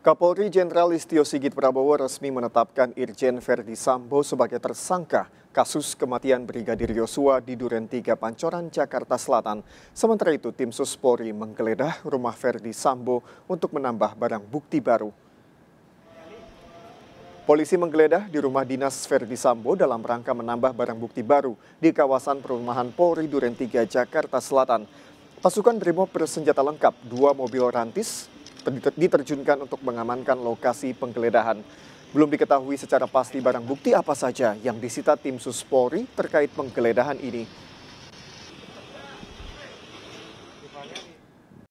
Kapolri Jenderal Listio Sigit Prabowo resmi menetapkan Irjen Verdi Sambo sebagai tersangka kasus kematian Brigadir Yosua di Duren Tiga Pancoran, Jakarta Selatan. Sementara itu, tim Sus menggeledah rumah Verdi Sambo untuk menambah barang bukti baru. Polisi menggeledah di rumah dinas Verdi Sambo dalam rangka menambah barang bukti baru di kawasan perumahan Polri Duren Tiga Jakarta Selatan. Pasukan Brimob bersenjata lengkap, dua mobil rantis, diterjunkan untuk mengamankan lokasi penggeledahan. Belum diketahui secara pasti barang bukti apa saja yang disita tim suspori terkait penggeledahan ini.